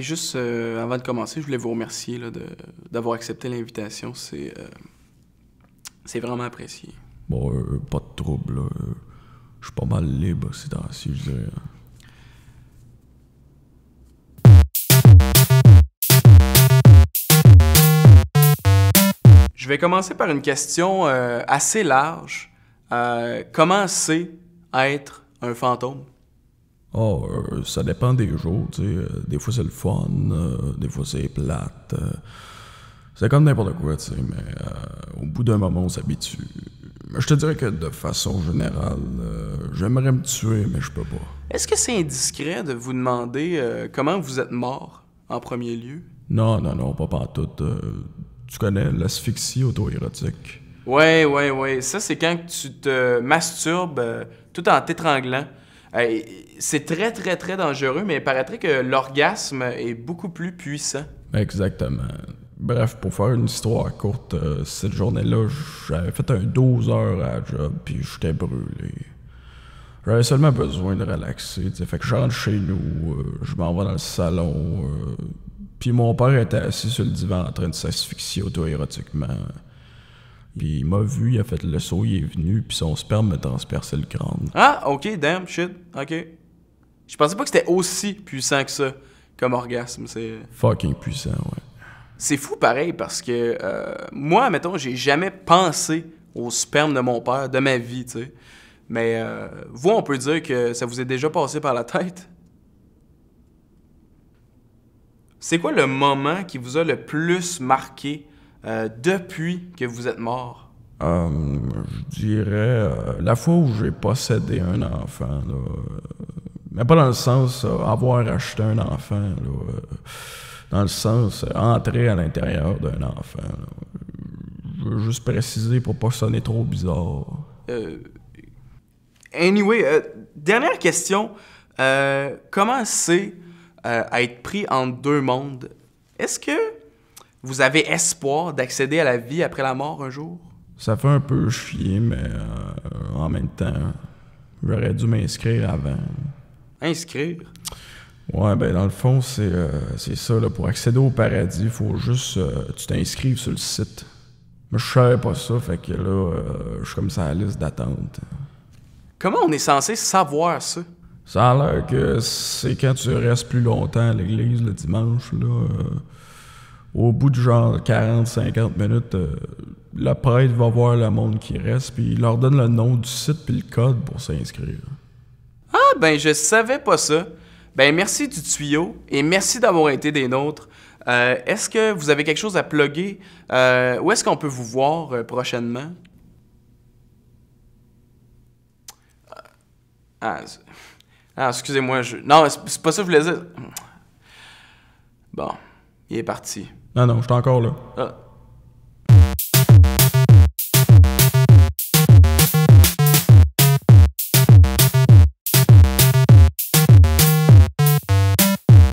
juste euh, avant de commencer, je voulais vous remercier d'avoir accepté l'invitation. C'est euh, vraiment apprécié. Bon, euh, pas de trouble. Je suis pas mal libre ces temps-ci, je Je vais commencer par une question assez large. comment c'est être un fantôme? Oh, ça dépend des jours, tu sais. Euh, des fois c'est le fun, euh, des fois c'est plate. c'est comme n'importe quoi, tu sais, mais au bout d'un moment on s'habitue. Je te dirais que de façon générale, j'aimerais me tuer, mais je peux pas. Est-ce que c'est indiscret de vous demander comment vous êtes mort en premier lieu? Non, non, non, pas tout, tu connais l'asphyxie auto-érotique? Ouais, ouais, ouais. Ça, c'est quand tu te masturbes tout en t'étranglant c'est très, très, très dangereux, mais il paraîtrait que l'orgasme est beaucoup plus puissant. Exactement. Bref, pour faire une histoire courte, euh, cette journée-là, j'avais fait un 12 heures à job, puis j'étais brûlé. J'avais seulement besoin de relaxer. T'sais. Fait que je rentre chez nous, euh, je m'en vais dans le salon. Euh, puis mon père était assis sur le divan en train de s'asphyxier auto-érotiquement. Puis il m'a vu, il a fait le saut, il est venu, puis son sperme m'a transpercé le crâne. Ah, ok, damn, shit, ok. Je pensais pas que c'était aussi puissant que ça, comme orgasme, c'est... Fucking puissant, ouais. C'est fou pareil, parce que euh, moi, mettons, j'ai jamais pensé au sperme de mon père, de ma vie, tu sais. Mais euh, vous, on peut dire que ça vous est déjà passé par la tête. C'est quoi le moment qui vous a le plus marqué euh, depuis que vous êtes mort? Euh, je dirais euh, la fois où j'ai possédé un enfant, mais pas dans le sens avoir acheté un enfant, dans le sens entrer à l'intérieur d'un enfant. Je veux juste préciser pour pas sonner trop bizarre. anyway, dernière question. comment c'est à être pris entre deux mondes? Est-ce que vous avez espoir d'accéder à la vie après la mort un jour? Ça fait un peu chier, mais euh, en même temps, j'aurais dû m'inscrire avant. Inscrire? Ouais, ben dans le fond, c'est euh, ça. pour accéder au paradis, il faut juste euh, tu t'inscrives sur le site. Mais je savais pas ça, fait que là, euh, je suis comme ça à la liste d'attente. Comment on est censé savoir ça? Ça a l'air que c'est quand tu restes plus longtemps à l'église le dimanche, là au bout de genre 40-50 minutes, euh, le prêtre va voir le monde qui reste, puis il leur donne le nom du site puis le code pour s'inscrire. Ah ben je savais pas ça. Ben merci du tuyau et merci d'avoir été des nôtres. Euh, est-ce que vous avez quelque chose à plugger? Euh, où est-ce qu'on peut vous voir prochainement? Ah, ah, ah, excusez-moi, je... Non, c'est pas ça que je voulais dire. Bon. Il est parti. Non, non, je suis encore là. Ah.